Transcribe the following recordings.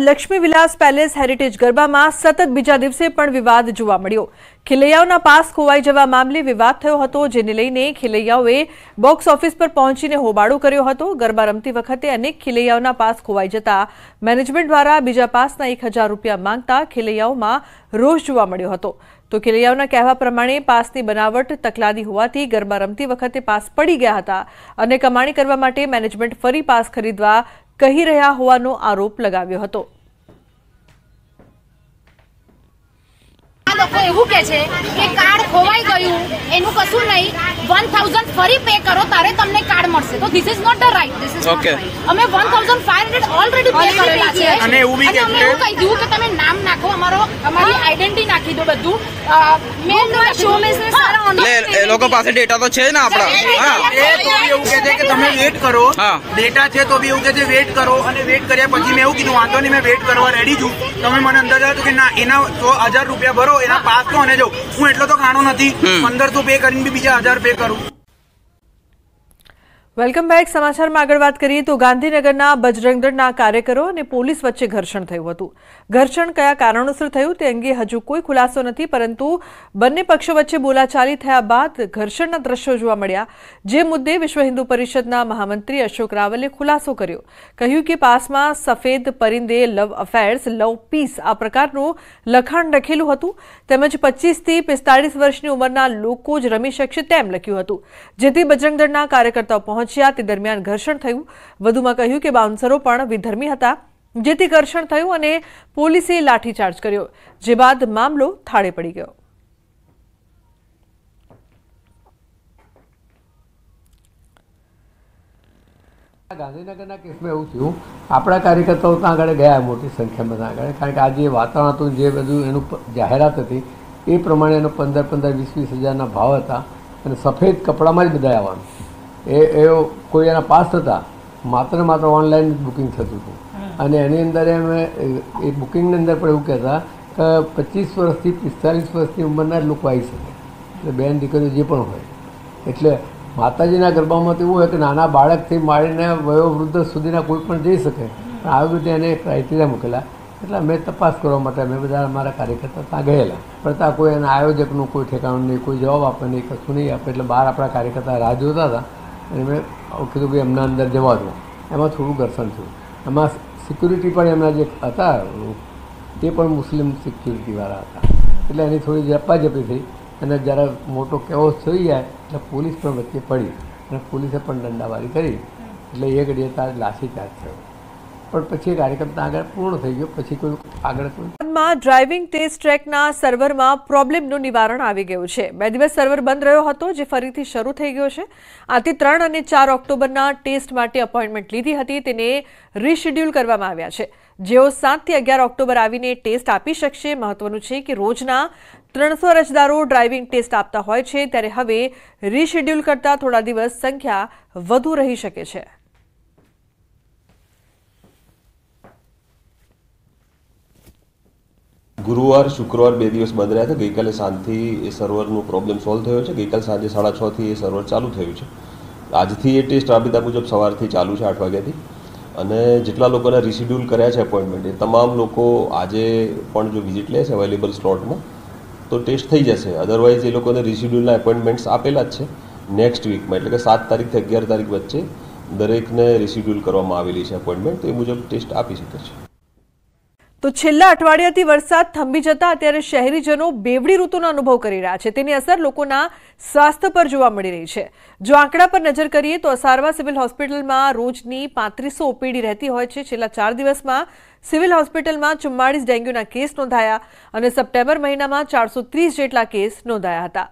Laxmivilas palace heritage ગરબામાં સતત બીજા દિવસે પણ વિવાદ જોવા મળ્યો ખેલૈયાઓના પાસ ખોવાઈ જવા મામલે વિવાદ થયો હતો જેને લઈને ખેલૈયાઓએ બોક્સ ઓફિસ પર પહોંચીને હોબાળો કર્યો હતો ગરબા રમતી વખતે अनेक ખેલૈયાઓના પાસ ખોવાઈ જતા મેનેજમેન્ટ દ્વારા બીજા પાસના 1000 રૂપિયા માંગતા ખેલૈયાઓમાં રોષ જોવા મળ્યો હતો તો ખેલૈયાઓના કહેવા પ્રમાણે પાસની બનાવટ તકલાદી હોવાથી ગરબા રમતી વખતે પાસ પડી ગયા હતા અને કમાણી કરવા માટે મેનેજમેન્ટ ફ્રી પાસ ખરીદવા કહી રહ્યા હોવાનો આરોપ લગાવ્યો હતો લોકો એવું કે છે કે કાર્ડ ખોવાઈ ગયું એનું કશું નહીં વન થાઉઝન્ડ ફરી પે કરો તારે તમને કાર્ડ મળશે તો ધીસ ઇઝ નોટ ધ અમે one thousand five hundred already pay કરેલા છે અને એવું કહી દીધું કે તમે નામ નાખો અમારો અમારી આઈડેન્ટિટી નાખી દો બધું એ લોકો પાસે ડેટા તો છે ને આપડા એવું કે છે કે તમે વેટ કરો ડેટા છે તો બી એવું કે છે વેટ કરો અને વેટ કર્યા પછી મેં એવું કીધું વાંધો નહીં મેં વેટ કરવા રેડી છું તમે મને અંદર જાવ કે ના એના સો હજાર રૂપિયા ભરો એના પાસ તો અને જો હું એટલો તો ગાણો નથી પંદરસો પે કરીને બી બીજા હજાર પે કરું વેલકમ બેક સમાચારમાં આગળ વાત કરીએ તો ગાંધીનગરના બજરંગ કાર્યકરો અને પોલીસ વચ્ચે ઘર્ષણ થયું હતું ઘર્ષણ કયા કારણોસર થયું તે અંગે હજુ કોઈ ખુલાસો નથી પરંતુ બંને પક્ષો વચ્ચે બોલાચાલી થયા બાદ ઘર્ષણના દ્રશ્યો જોવા મળ્યા જે મુદ્દે વિશ્વ હિન્દુ પરિષદના મહામંત્રી અશોક રાવલે ખુલાસો કર્યો કહ્યું કે પાસમાં સફેદ પરિંદે લવ અફેર્સ લવ પીસ આ પ્રકારનું લખાણ લખેલું હતું તેમજ પચીસથી પિસ્તાળીસ વર્ષની ઉંમરના લોકો જ રમી શકશે તેમ લખ્યું હતું જેથી બજરંગ કાર્યકર્તાઓ પહોંચ્યા પહોંચ્યા તે દરમિયાન ઘર્ષણ થયું વધુમાં કહ્યું કે બાઉન્સરો પણ વિધર્મી હતા જેથી ઘર્ષણ થયું અને પોલીસે લાઠીચાર્જ કર્યો જે બાદ મામલો થાળે પડી ગયો ગાંધીનગરના કેસમાં એવું થયું આપણા કાર્યકર્તાઓ ત્યાં આગળ ગયા મોટી સંખ્યામાં ત્યાં આગળ કારણ કે આ જે વાતાવરણ હતું જે બધું એનું જાહેરાત હતી એ પ્રમાણે એનો પંદર પંદર વીસ વીસ હજારના ભાવ હતા અને સફેદ કપડામાં જ બધા આવવાનું એ એ કોઈ એના પાસ હતા માત્ર માત્ર ઓનલાઈન બુકિંગ થતું હતું અને એની અંદર એમ એ બુકિંગની અંદર પણ એવું કહેતા કે પચીસ વર્ષથી પિસ્તાલીસ વર્ષની ઉંમરના જ લોકો આવી શકે એટલે બેન દીકરીઓ જે પણ હોય એટલે માતાજીના ગરબામાં તો એવું હોય કે નાના બાળકથી માંડીને વયોવૃદ્ધ સુધીના કોઈ પણ જઈ શકે પણ આવી રીતે એને ક્રાઇટેરિયા મૂકેલા એટલે અમે તપાસ કરવા માટે અમે બધા અમારા કાર્યકર્તા ત્યાં ગયેલા પણ ત્યાં કોઈ એના આયોજકનું કોઈ ઠેકાણું નહીં કોઈ જવાબ આપે નહીં કશું નહીં આપે એટલે બહાર આપણા કાર્યકર્તા રાહ જોતા હતા અને મેં કીધું કે એમના અંદર જવા દો એમાં થોડું ઘર્ષણ થયું એમાં સિક્યુરિટી પણ એમના જે હતા તે પણ મુસ્લિમ સિક્યુરિટીવાળા હતા એટલે એની થોડી જપાજપી થઈ અને જ્યારે મોટો કેવો થઈ જાય એટલે પોલીસ પણ વચ્ચે પડી અને પોલીસે પણ દંડાવાળી કરી એટલે એ ઘડીએ તાર લાઠીચાર્જ થયો પણ પછી કાર્યક્રમ આગળ પૂર્ણ થઈ ગયો પછી કોઈ આગળ કોઈ ડ્રાઇવિંગ ટેસ્ટ ટ્રેકના સર્વરમાં પ્રોબ્લેમનું નિવારણ આવી ગયું છે બે દિવસ સર્વર બંધ રહ્યો હતો જે ફરીથી શરૂ થઈ ગયો છે આથી ત્રણ અને ચાર ઓક્ટોબરના ટેસ્ટ માટે અપોઇન્ટમેન્ટ લીધી હતી તેને રીશેડ્યુલ કરવામાં આવ્યા છે જેઓ સાતથી અગિયાર ઓક્ટોબર આવીને ટેસ્ટ આપી શકશે મહત્વનું છે કે રોજના ત્રણસો અરજદારો ડ્રાઇવિંગ ટેસ્ટ આપતા હોય છે ત્યારે હવે રીશેડ્યુલ કરતા થોડા દિવસ સંખ્યા વધુ રહી શકે છે ગુરુવાર શુક્રવાર બે દિવસ બંધ રહ્યા હતા ગઈકાલે સાંજથી એ સર્વરનો પ્રોબ્લેમ સોલ્વ થયો છે ગઈકાલ સાંજે સાડા છથી એ સર્વર ચાલુ થયું છે આજથી એ ટેસ્ટ આપી દીધા મુજબ સવારથી ચાલુ છે આઠ વાગ્યાથી અને જેટલા લોકોને રિસિડ્યુલ કર્યા છે એપોઇન્ટમેન્ટ એ તમામ લોકો આજે પણ જો વિઝિટ લે છે અવેલેબલ સ્લોટમાં તો ટેસ્ટ થઈ જશે અદરવાઇઝ એ લોકોને રિસિડ્યુલના એપોઇન્ટમેન્ટ્સ આપેલા જ છે નેક્સ્ટ વીકમાં એટલે કે સાત તારીખથી અગિયાર તારીખ વચ્ચે દરેકને રિસિડ્યુલ કરવામાં આવેલી છે એપોઇન્ટમેન્ટ તો એ મુજબ ટેસ્ટ આપી શકે છે તો છેલ્લા અઠવાડિયાથી વરસાદ થંભી જતા અત્યારે શહેરીજનો બેવડી ઋતુનો અનુભવ કરી રહ્યા છે તેની અસર લોકોના સ્વાસ્થ્ય પર જોવા મળી રહી છે જો આંકડા પર નજર કરીએ તો અસારવા સિવિલ હોસ્પિટલમાં રોજની પાંત્રીસો ઓપીડી રહેતી હોય છે છેલ્લા ચાર દિવસમાં સિવિલ હોસ્પિટલમાં ચુમ્માળીસ ડેન્ગ્યુના કેસ નોંધાયા અને સપ્ટેમ્બર મહિનામાં ચારસો જેટલા કેસ નોંધાયા હતા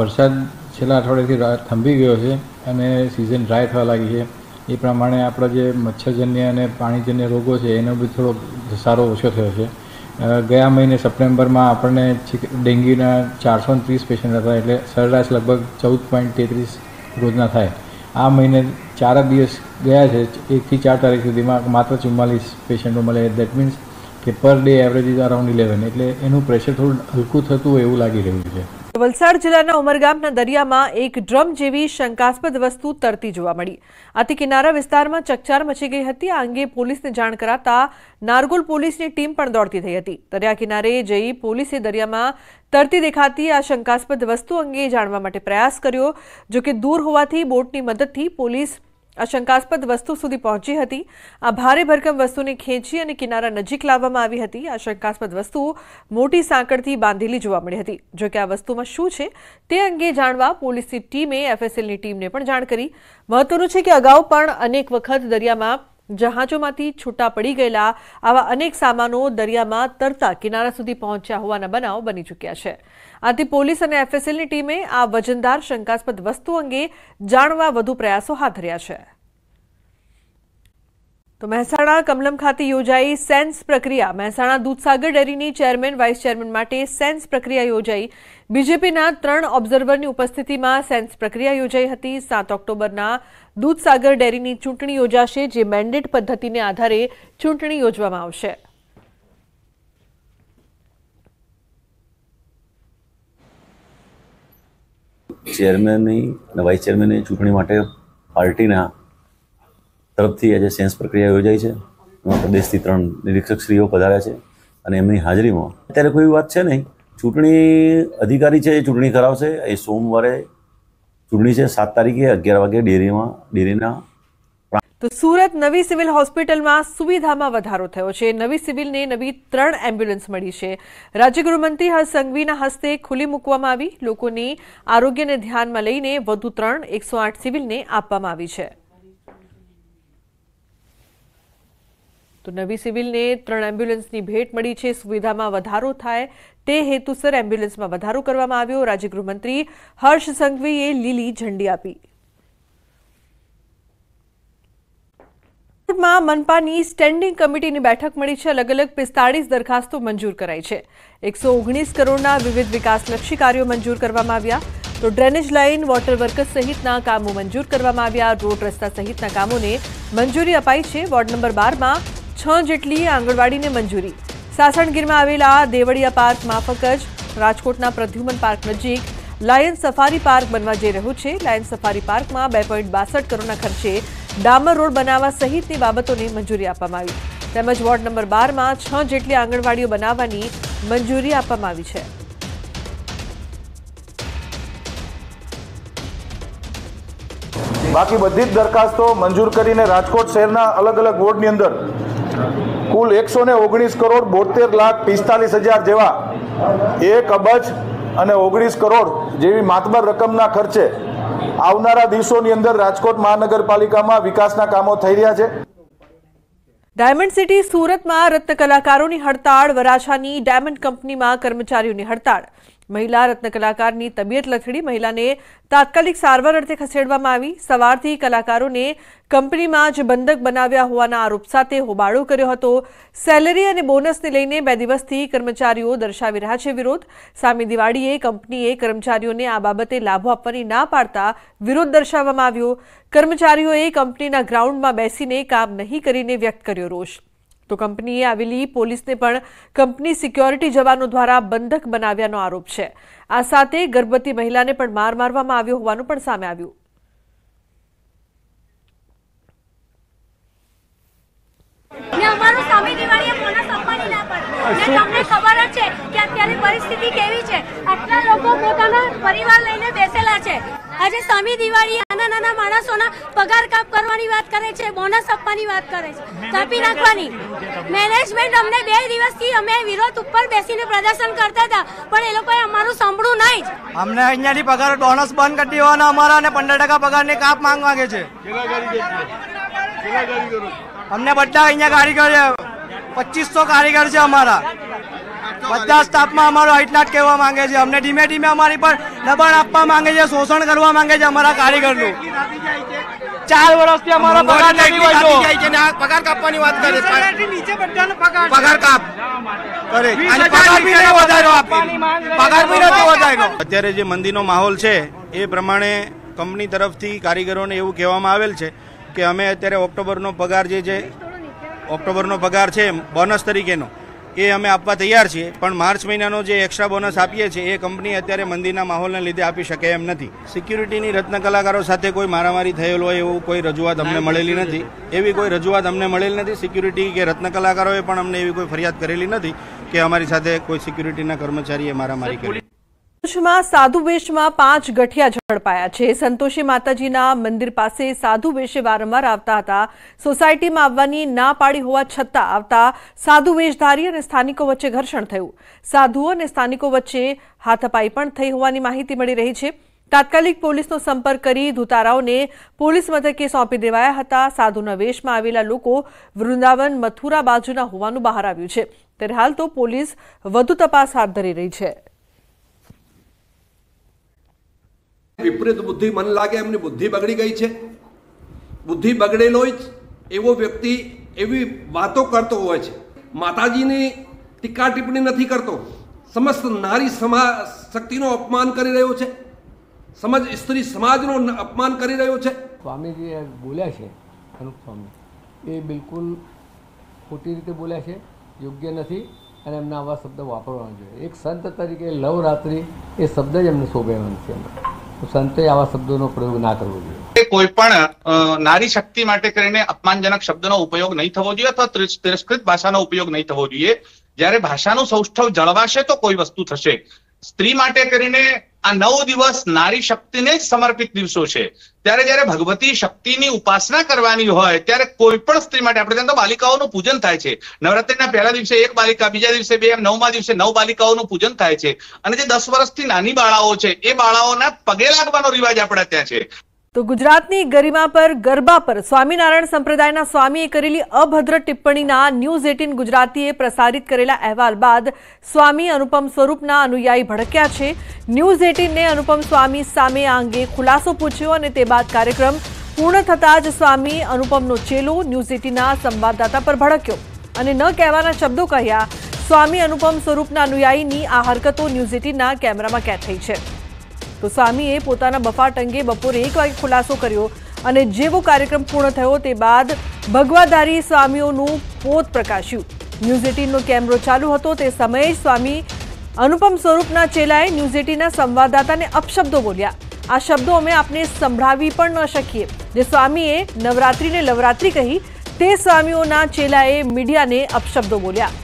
વરસાદ છેલ્લા અઠવાડિયાથી થંભી ગયો છે અને સિઝન ડ્રાય થવા લાગી છે એ પ્રમાણે આપણા જે મચ્છરજન્ય અને પાણીજન્ય રોગો છે એનો બી થોડો ઘસારો ઓછો થયો છે ગયા મહિને સપ્ટેમ્બરમાં આપણને ડેન્ગ્યુના ચારસો ત્રીસ પેશન્ટ હતા એટલે સરેરાશ લગભગ ચૌદ પોઈન્ટ તેત્રીસ રોજના થાય આ મહિને ચાર દિવસ ગયા છે એકથી ચાર તારીખ સુધીમાં માત્ર ચુમ્માલીસ પેશન્ટો મળે દેટ મીન્સ કે per day average is around eleven એટલે એનું પ્રેશર થોડું હલકું થતું હોય એવું લાગી રહ્યું છે વલસાડ જિલ્લાના ઉમરગામના દરિયામાં એક ડ્રમ જેવી શંકાસ્પદ વસ્તુ તરતી જોવા મળી આથી કિનારા વિસ્તારમાં ચકચાર મચી ગઈ હતી આ અંગે પોલીસને જાણ કરાતા નારગોલ પોલીસની ટીમ પણ દોડતી થઈ હતી દરિયા કિનારે જઈ પોલીસે દરિયામાં તરતી દેખાતી આ શંકાસ્પદ વસ્તુ અંગે જાણવા માટે પ્રયાસ કર્યો જોકે દૂર હોવાથી બોટની મદદથી પોલીસ આ શંકાસ્પદ વસ્તુ સુધી પહોંચી હતી આ ભારે ભરકમ વસ્તુને ખેંચી અને કિનારા નજીક લાવવામાં આવી હતી આ શંકાસ્પદ વસ્તુ મોટી સાંકળથી બાંધેલી જોવા મળી હતી જો કે આ વસ્તુમાં શું છે તે અંગે જાણવા પોલીસની ટીમે એફએસએલની ટીમને પણ જાણ કરી મહત્વનું છે કે અગાઉ પણ અનેક વખત દરિયામાં જહાજોમાંથી છૂટા પડી ગયેલા આવા અનેક સામાનો દરિયામાં તરતા કિનારા સુધી પહોંચ્યા હોવાના બનાવ બની ચૂક્યા છે આથી પોલીસ અને એફએસએલની ટીમે આ વજનદાર શંકાસ્પદ વસ્તુ અંગે જાણવા વધુ પ્રયાસો હાથ ધર્યા છે તો મહેસાણા કમલમ ખાતે યોજાઈ સેન્સ પ્રક્રિયા મહેસાણા દૂધસાગર ડેરીની ચેરમેન વાઇસ ચેરમેન માટે સેન્સ પ્રક્રિયા યોજાઈ બીજેપીના ત્રણ ઓબ્ઝર્વરની ઉપસ્થિતિમાં સેન્સ પ્રક્રિયા યોજાઈ હતી સાત ઓક્ટોબરના દૂધસાગર ડેરીની ચૂંટણી યોજાશે જે મેન્ડેટ પદ્ધતિને આધારે ચૂંટણી યોજવામાં આવશે ચેરમેનની વાઇસ ચેરમેનની ચૂંટણી માટે પાર્ટીના તરફથી આજે સેન્સ પ્રક્રિયા યોજાઈ છે એમાં પ્રદેશથી ત્રણ નિરીક્ષકશ્રીઓ પધાર્યા છે અને એમની હાજરીમાં અત્યારે કોઈ વાત છે નહીં ચૂંટણી અધિકારી છે એ ચૂંટણી કરાવશે એ સોમવારે ચૂંટણી છે સાત તારીખે અગિયાર વાગે ડેરીમાં ડેરીના તો સુરત નવી સિવિલ હોસ્પિટલમાં સુવિધામાં વધારો થયો છે નવી સિવિલને નવી ત્રણ એમ્બ્યુલન્સ મળી છે રાજ્ય ગૃહમંત્રી હર્ષ સંઘવીના હસ્તે ખુલ્લી મૂકવામાં આવી લોકોની આરોગ્યને ધ્યાનમાં લઈને વધુ ત્રણ એકસો આઠ સિવિલને આપવામાં આવી છે તો નવી સિવિલને ત્રણ એમ્બ્યુલન્સની ભેટ મળી છે સુવિધામાં વધારો થાય તે હેતુસર એમ્બ્યુલન્સમાં વધારો કરવામાં આવ્યો રાજ્ય ગૃહમંત્રી હર્ષ સંઘવીએ લીલી ઝંડી આપી માં મનપાની સ્ટેન્ડિંગ કમિટીની બેઠક મળી છે અલગ અલગ પિસ્તાળીસ દરખાસ્તો મંજૂર કરાઈ છે એકસો ઓગણીસ કરોડના વિવિધ વિકાસલક્ષી કાર્યો મંજૂર કરવામાં આવ્યા તો ડ્રેનેજ લાઇન વોટર વર્કર્સ સહિતના કામો મંજૂર કરવામાં આવ્યા રોડ રસ્તા સહિતના કામોને મંજૂરી અપાઈ છે વોર્ડ નંબર બારમાં છ જેટલી આંગણવાડીને મંજૂરી સાસણગીરમાં આવેલા દેવળિયા પાર્ક માફક જ રાજકોટના પ્રદ્યુમન પાર્ક નજીક લાયન સફારી પાર્ક બનવા જઈ રહ્યું છે લાયન સફારી પાર્કમાં બે પોઈન્ટ બાસઠ કરોડના ખર્ચે ડામર રોડ બનાવવા સહિતની બાબતોને મંજૂરી આપવામાં આવી તેમજ વોર્ડ નંબર બારમાં છ જેટલી આંગણવાડીઓ બનાવવાની મંજૂરી આપવામાં આવી છે બાકી બધી જ દરખાસ્તો મંજૂર કરીને રાજકોટ શહેરના અલગ અલગ વોર્ડની અંદર કુલ એકસો ને ઓગણીસ કરોડ બોતેર લાખ પિસ્તાલીસ હજાર જેવા એક અબજ અને ઓગણીસ કરોડ જેવી માતબર રકમના ખર્ચે આવનારા દિવસોની અંદર રાજકોટ મહાનગરપાલિકામાં વિકાસના કામો થઈ રહ્યા છે ડાયમંડ સિટી સુરતમાં રત્ન કલાકારોની હડતાળ વરાછાની ડાયમંડ કંપનીમાં કર્મચારીઓની હડતાળ મહિલા રત્નકલાકારની તબિયત લથડી મહિલાને તાત્કાલિક સારવાર અર્થે ખસેડવામાં આવી સવારથી કલાકારોને કંપનીમાં જ બંધક બનાવ્યા હોવાના આરોપ સાથે હોબાળો કર્યો હતો સેલેરી અને બોનસને લઈને બે દિવસથી કર્મચારીઓ દર્શાવી રહ્યા છે વિરોધ સામે દિવાળીએ કંપનીએ કર્મચારીઓને આ બાબતે લાભો આપવાની ના પાડતા વિરોધ દર્શાવવામાં આવ્યો કર્મચારીઓએ કંપનીના ગ્રાઉન્ડમાં બેસીને કામ નહીં કરીને વ્યક્ત કર્યો રોષ તો કંપનીએ આવેલી પોલીસને પણ કંપની સિક્યોરિટી જવાનો દ્વારા બંધક બનાવ્યાનો આરોપ છે આ સાથે ગર્ભવતી મહિલાને પણ માર મારવામાં આવ્યો હોવાનું પણ સામે આવ્યું પરિસ્થિતિ કેવી છે આટલા લોકો પોતાના પરિવાર લઈને બેસેલા છે આજે સમી દિવાળી નાના નાના માણસોના પગાર કાપ કરવાની વાત કરે છે બોનસ આપવાની વાત કરે છે કાપી નાખવાની મેનેજમેન્ટ અમને બે દિવસથી અમે વિરોધ ઉપર બેસીને પ્રદર્શન કરતા હતા પણ એ લોકોએ અમારું સાંભળું નહીં અમને અહીંયાની પગાર બોનસ બંધ કરી દેવાના અમારા અને પંદર ટકા પગારની કાપ માંગ માંગે છે અમને બધા અહીંયા કારીગર પચીસો કારીગર છે અમારા બધા સ્ટાફમાં અમારો આઈટનાટ કહેવા માંગે છે અમને ધીમે ધીમે અમારી પર દબાણ આપવા માંગે છે શોષણ કરવા માંગે છે અમારા કારીગરનું ચાર વર્ષથી અમારો પગાર પગાર કાપવાની વાત કરે નીચે બધાનો પગાર પગાર કાપ કરે અને પગાર બી નથી વધાર્યો પગાર બી નથી વધાર્યો અત્યારે જે મંદીનો માહોલ છે એ પ્રમાણે કંપની તરફથી કારીગરોને એવું કહેવામાં આવેલ છે કે અમે અત્યારે ઓક્ટોબરનો પગાર જે છે ઓક્ટોબરનો પગાર છે બોનસ તરીકેનો એ અમે આપવા તૈયાર છીએ પણ માર્ચ મહિનાનો જે એક્સ્ટ્રા બોનસ આપીએ છીએ એ કંપની અત્યારે મંદીના માહોલને લીધે આપી શકે એમ નથી સિક્યુરિટીની રત્ન કલાકારો સાથે કોઈ મારામારી થયેલ હોય એવું કોઈ રજૂઆત અમને મળેલી નથી એવી કોઈ રજૂઆત અમને મળેલી નથી સિક્યુરિટી કે રત્ન કલાકારોએ પણ અમને એવી કોઈ ફરિયાદ કરેલી નથી કે અમારી સાથે કોઈ સિક્યુરિટીના કર્મચારીએ મારામારી કરી કચ્છમાં સાધુ વેશમાં પાંચ ગઠિયા ઝડપાયા છે સંતોષી માતાજીના મંદિર પાસે સાધુ વેશે વારંવાર આવતા હતા સોસાયટીમાં આવવાની ના પાડી હોવા છતાં આવતા સાધુ વેશધારી અને સ્થાનિકો વચ્ચે ઘર્ષણ થયું સાધુઓ અને સ્થાનિકો વચ્ચે હાથપાઈ પણ થઈ હોવાની માહિતી મળી રહી છે તાત્કાલિક પોલીસનો સંપર્ક કરી ધુતારાઓને પોલીસ મથકે સોંપી દેવાયા હતા સાધુના વેશમાં આવેલા લોકો વૃંદાવન મથુરા બાજુના હોવાનું બહાર આવ્યું છે ત્યારે હાલ તો પોલીસ વધુ તપાસ હાથ ધરી રહી છે વિપરીત બુદ્ધિ મન લાગે એમની બુદ્ધિ બગડી ગઈ છે બુદ્ધિ બગડેલો જ એવો વ્યક્તિ એવી વાતો કરતો હોય છે માતાજીની ટીકા ટિપ્પણી નથી કરતો સમસ્ત નારી સમા શક્તિનો અપમાન કરી રહ્યો છે સમજ સ્ત્રી સમાજનો અપમાન કરી રહ્યો છે સ્વામીજી બોલ્યા છે અનુપ સ્વામી એ બિલકુલ ખોટી રીતે બોલ્યા છે યોગ્ય નથી અને એમના આવા શબ્દ વાપરવાના જોઈએ એક સંત તરીકે લવરાત્રિ એ શબ્દ જ એમને શોભે છે સંતે આવા શબ્દોનો પ્રયોગ ના કરવો જોઈએ કોઈ પણ નારી શક્તિ માટે કરીને અપમાનજનક શબ્દનો ઉપયોગ નહીં થવો જોઈએ અથવા તિરસ્કૃત ભાષાનો ઉપયોગ નહીં થવો જોઈએ જ્યારે ભાષાનું સૌષ્ઠવ જળવાશે તો કોઈ વસ્તુ થશે સ્ત્રી માટે કરીને આ નવ દિવસ નારી શક્તિને સમર્પિત દિવસો છે ત્યારે જયારે ભગવતી શક્તિની ઉપાસના કરવાની હોય ત્યારે કોઈ પણ સ્ત્રી માટે આપણે ત્યાં તો બાલિકાઓનું પૂજન થાય છે નવરાત્રિના પહેલા દિવસે એક બાલિકા બીજા દિવસે બે એમ નવમા દિવસે નવ બાલિકાઓનું પૂજન થાય છે અને જે દસ વર્ષથી નાની બાળાઓ છે એ બાળાઓના પગે લાગવાનો રિવાજ આપણા ત્યાં છે તો ગુજરાતની ગરિમા પર ગરબા પર સ્વામિનારાયણ સંપ્રદાયના સ્વામીએ કરેલી અભદ્ર ટિપ્પણીના ન્યૂઝ એટીન ગુજરાતીએ પ્રસારિત કરેલા અહેવાલ બાદ સ્વામી અનુપમ સ્વરૂપના અનુયાયી ભડક્યા છે ન્યૂઝ એટીનને અનુપમ સ્વામી સામે આ અંગે ખુલાસો પૂછ્યો અને તે બાદ કાર્યક્રમ પૂર્ણ થતાં જ સ્વામી અનુપમનો ચેલો ન્યૂઝ એટીનના સંવાદદાતા પર ભડક્યો અને ન કહેવાના શબ્દો કહ્યા સ્વામી અનુપમ સ્વરૂપના અનુયાયીની આ હરકતો ન્યૂઝ એટીનના કેમેરામાં કેદ થઈ છે તો સ્વામી એ પોતાનો બફા ટંગે બપોર 1 વાગે ખુલાસો કર્યો અને જેવો કાર્યક્રમ પૂર્ણ થયો તે બાદ ભગવાદારી સ્વામીઓનો ખોટ પ્રકાશ્યું న్యూઝ 80 નો કેમેરો ચાલુ હતો તે સમયે સ્વામી અનુપમ સ્વરૂપના ચેલાએ న్యూઝ 80 ના સંવાદદાતાને અપશબ્દો બોલ્યા આ શબ્દો અમે apne સંભરાવી પણ ન શકિયે જે સ્વામીએ નવરાત્રીને લવરાત્રી કહી તે સ્વામીઓના ચેલાએ મીડિયાને અપશબ્દો બોલ્યા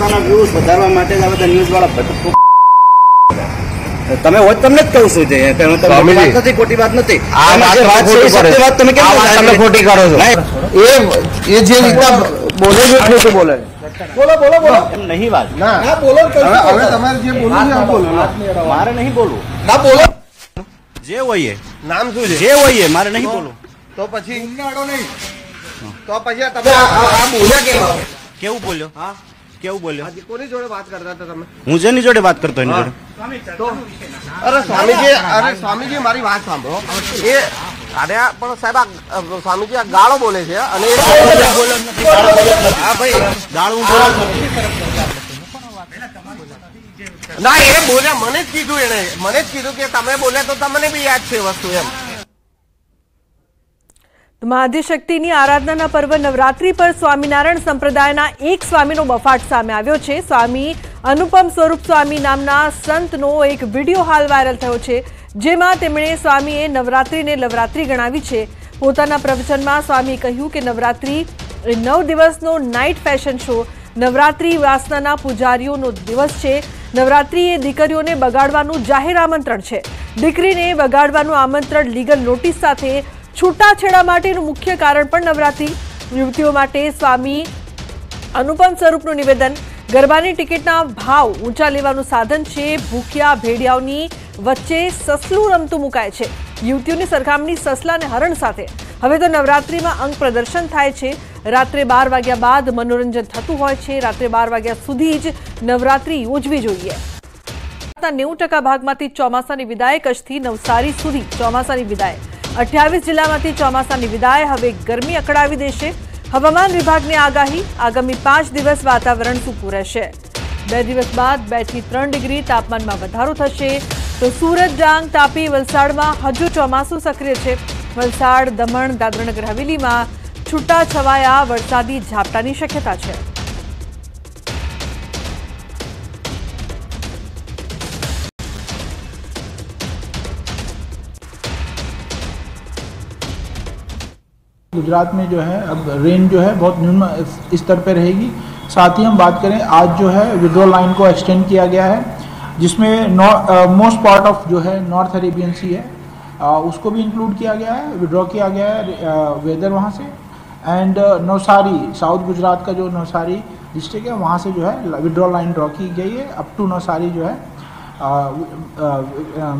પોતાના વ્યૂઝ વધારવા માટે આ બધા ન્યૂઝવાળા ભટકો તમે હોત તમને જ કહું છું નથી ખોટી વાત નથી તમે ખોટી કરો છો એ એ જે રીતના બોલે છે ખોટું બોલે બોલો બોલો બોલો નહીં વાત ના બોલો હવે તમારે જે બોલવું છે બોલો મારે નહીં બોલવું ના બોલો જે હોઈએ નામ શું છે જે હોય મારે નહીં બોલવું તો પછી ઉનાળો નહીં તો પછી તમે આ બોલ્યા કેવું બોલ્યો હા કેવું બોલ્યો કોની જોડે વાત કરતા હતા તમે હું જેની જોડે વાત કરતો એની જોડે અરે સ્વામીજી અરે સ્વામીજી મારી વાત સાંભળો એ અરે પણ સાહેબ આ સ્વામીજી આ ગાળો બોલે છે અને ના એ બોલ્યા મને જ કીધું એને મને જ કીધું કે તમે બોલ્યા તો તમને બી યાદ છે વસ્તુ એમ મહાદેશક્તિની આરાધનાના પર્વ નવરાત્રી પર સ્વામિનારાયણ સંપ્રદાયના એક સ્વામીનો બફાટ સામે આવ્યો છે સ્વામી અનુપમ સ્વરૂપ સ્વામી નામના સંતનો એક વિડીયો હાલ વાયરલ થયો છે જેમાં તેમણે સ્વામીએ નવરાત્રિને નવરાત્રિ ગણાવી છે પોતાના પ્રવચનમાં સ્વામીએ કહ્યું કે નવરાત્રિ એ નવ દિવસનો નાઇટ ફેશન શો નવરાત્રિ વાસનાના પૂજારીઓનો દિવસ છે નવરાત્રી એ દીકરીઓને બગાડવાનું જાહેર આમંત્રણ છે દીકરીને બગાડવાનું આમંત્રણ લીગલ નોટિસ સાથે છૂટાછેડા માટેનું મુખ્ય કારણ પણ નવરાત્રી યુવતીઓ માટે સ્વામી અનુપમ સ્વરૂપનું નિવેદન ગરબાની ટિકિટના ભાવ ઊંચા લેવાનું સાધન છે ભૂખ્યા ભેડિયાઓની વચ્ચે સસલું રમતું મુકાય છે યુવતીઓની સરખામણી સસલા અને હરણ સાથે હવે તો નવરાત્રિમાં અંક પ્રદર્શન થાય છે રાત્રે બાર વાગ્યા બાદ મનોરંજન થતું હોય છે રાત્રે બાર વાગ્યા સુધી જ નવરાત્રિ યોજવી જોઈએ નેવું ટકા ભાગમાંથી ચોમાસાની વિદાય કચ્છથી નવસારી સુધી ચોમાસાની વિદાય અઠ્યાવીસ જિલ્લામાંથી ચોમાસાની વિદાય હવે ગરમી અકળાવી દેશે હવામાન વિભાગની આગાહી આગામી પાંચ દિવસ વાતાવરણ સૂકું રહેશે બે દિવસ બાદ બેથી ત્રણ ડિગ્રી તાપમાનમાં વધારો થશે તો સુરત ડાંગ તાપી વલસાડમાં હજુ ચોમાસું સક્રિય છે વલસાડ દમણ દાદરાનગર હવેલીમાં છૂટાછવાયા વરસાદી ઝાપટાની શક્યતા છે गुजरात में जो है अब रेन जो है बहुत न्यून स्तर पर रहेगी साथ ही हम बात करें आज जो है विड्रो लाइन को एक्सटेंड किया गया है जिसमें मोस्ट पार्ट ऑफ जो है नॉर्थ अरेबियन सी है आ, uh, उसको भी इंक्लूड किया गया है विड्रॉ किया गया है वेदर uh, वहाँ से एंड नवसारी साउथ गुजरात का जो नवसारी डिस्ट्रिक्ट है वहाँ से जो है विड्रॉ लाइन ड्रॉ की गई है अप टू नौसारी जो है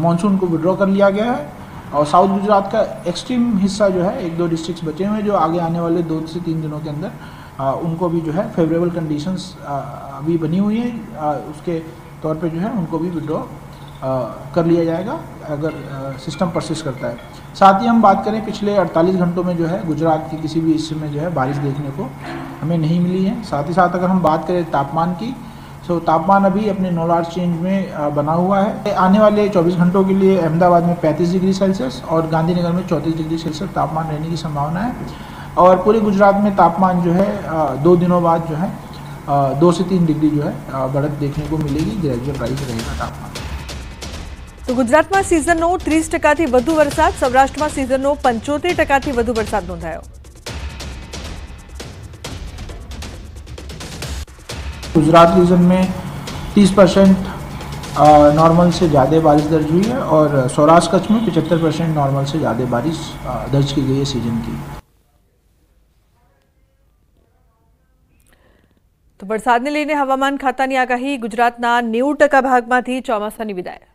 मानसून uh, को विड्रॉ कर लिया गया है और साउथ गुजरात का एक्सट्रीम हिस्सा जो है एक दो डिस्ट्रिक्ट्स बचे हुए हैं जो आगे आने वाले दो से तीन दिनों के अंदर आ, उनको भी जो है फेवरेबल कंडीशंस अभी बनी हुई हैं उसके तौर पे जो है उनको भी विड्रॉ कर लिया जाएगा अगर सिस्टम परसिस्ट करता है साथ ही हम बात करें पिछले 48 घंटों में जो है गुजरात के किसी भी हिस्से में जो है बारिश देखने को हमें नहीं मिली है साथ ही साथ अगर हम बात करें तापमान की सो so, तापमान अभी अपने नो लार्ज चेंज में बना हुआ है आने वाले 24 घंटों के लिए अहमदाबाद में 35 डिग्री सेल्सियस और गांधीनगर में 34 डिग्री सेल्सियस तापमान रहने की संभावना है और पूरे गुजरात में तापमान जो है दो दिनों बाद जो है दो से तीन डिग्री जो है बढ़त देखने को मिलेगी ग्रेजुअल राइज रहेगा तापमान तो में सीजन नो तीस टका वरसाद सौराष्ट्र में सीजन नो पंचोतेर टका વરસાદ નોંધાયો गुजरात रीजन में 30 परसेंट नॉर्मल से ज़्यादा बारिश दर्ज हुई है और सौराष्ट्र कच्छ में पचहत्तर परसेंट नॉर्मल से ज़्यादा बारिश दर्ज की गई है सीजन की તો खाता की आगाही गुजरात આગાહી भाग નેવું ટકા चौमा की विदाय